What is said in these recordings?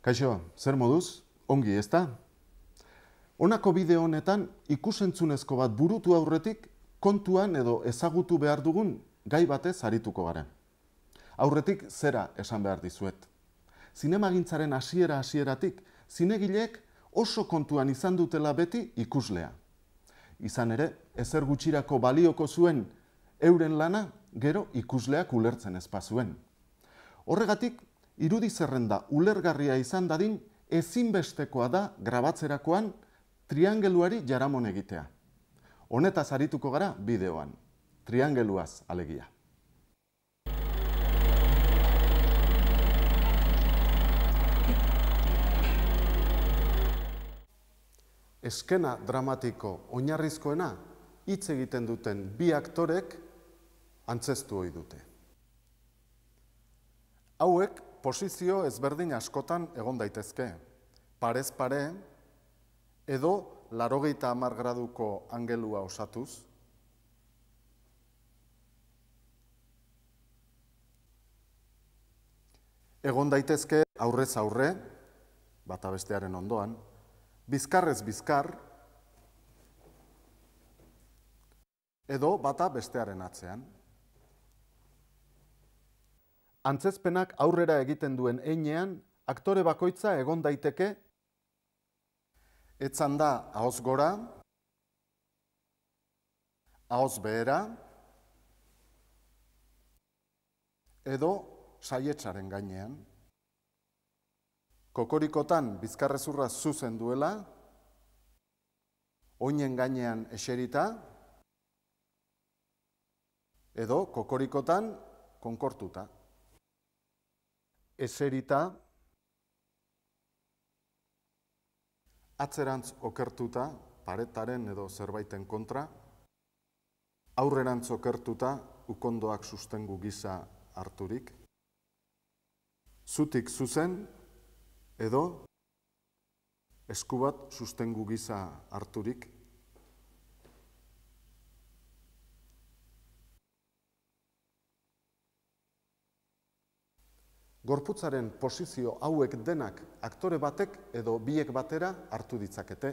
Kaixo, zer moduz? Ongi, ezta? da? Onako bide honetan, ikusentzunezko bat burutu aurretik, kontuan edo ezagutu behar dugun gai batez harituko gara. Aurretik zera esan behar dizuet. Zinemagintzaren hasiera hasieratik, zinegileek oso kontuan izan dutela beti ikuslea. Izan ere, ezer gutxirako balioko zuen euren lana, gero ikusleak ulertzen ezpa zuen. Horregatik, irudi zerrenda ulergarria izan dadin ezinbestekoa da grabatzerakoan triangeluari jaramon egitea. Honetaz arituko gara bideoan. Triangeluaz alegia. Eskena dramatiko oinarrizkoena hitz egiten duten bi aktorek antzestu ohi dute. Hauek posizio ezberdin askotan egon daitezke. Parez pare, edo larogeita amar graduko angelua osatuz, Egon daitezke aurrez aurre, bata bestearen ondoan, bizkarrez bizkar, edo bata bestearen atzean antzezpenak aurrera egiten duen einean, aktore bakoitza egon daiteke, etzan da ahoz gora, ahoz behera, edo saietxaren gainean. Kokorikotan bizkarrezurra zuzen duela, oinen gainean eserita, edo kokorikotan konkortuta eserita, atzerantz okertuta, paretaren edo zerbaiten kontra, aurrerantz okertuta, ukondoak sustengu gisa harturik, zutik zuzen, edo, eskubat sustengu gisa harturik, gorputzaren posizio hauek denak aktore batek edo biek batera hartu ditzakete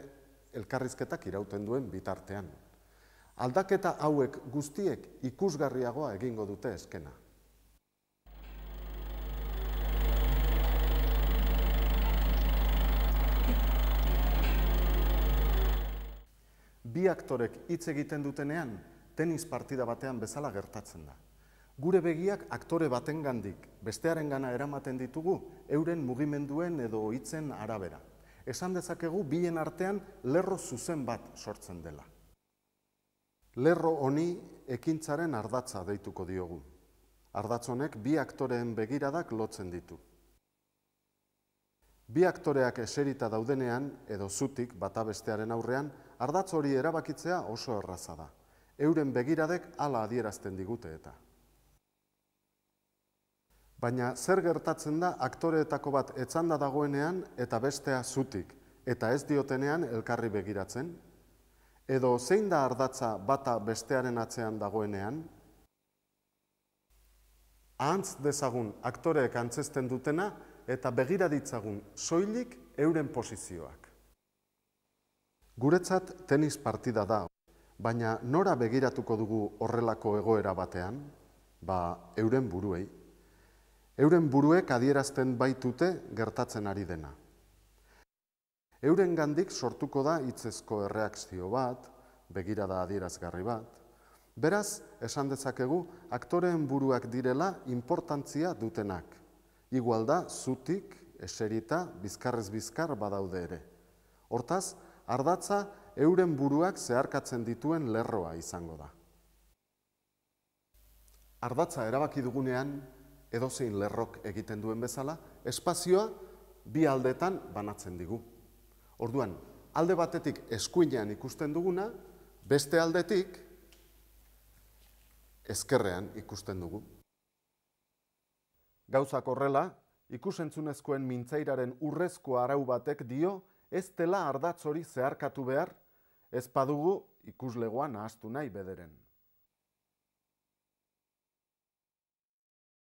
elkarrizketak irauten duen bitartean. Aldaketa hauek guztiek ikusgarriagoa egingo dute eskena. Bi aktorek hitz egiten dutenean, tenis partida batean bezala gertatzen da gure begiak aktore batengandik bestearengana eramaten ditugu euren mugimenduen edo hitzen arabera. Esan dezakegu bien artean lerro zuzen bat sortzen dela. Lerro honi ekintzaren ardatza deituko diogu. Ardatz bi aktoreen begiradak lotzen ditu. Bi aktoreak eserita daudenean edo zutik bata bestearen aurrean ardatz hori erabakitzea oso erraza da. Euren begiradek hala adierazten digute eta. Baina zer gertatzen da aktoreetako bat etzanda dagoenean eta bestea zutik, eta ez diotenean elkarri begiratzen? Edo zein da ardatza bata bestearen atzean dagoenean? Ahantz dezagun aktoreek antzesten dutena eta begiraditzagun soilik euren posizioak. Guretzat tenis partida da, baina nora begiratuko dugu horrelako egoera batean, ba euren buruei. Euren buruek adierazten baitute gertatzen ari dena. Euren gandik sortuko da hitzezko erreakzio bat, begirada adierazgarri bat. Beraz, esan dezakegu, aktoreen buruak direla importantzia dutenak. Igual da, zutik, eserita, bizkarrez bizkar badaude ere. Hortaz, ardatza, euren buruak zeharkatzen dituen lerroa izango da. Ardatza, erabaki dugunean edozein lerrok egiten duen bezala, espazioa bi aldetan banatzen digu. Orduan, alde batetik eskuinean ikusten duguna, beste aldetik eskerrean ikusten dugu. Gauzak horrela, ikusentzunezkoen mintzairaren urrezko arau batek dio, ez dela ardatzori zeharkatu behar, ez padugu ikuslegoan ahaztu nahi bederen.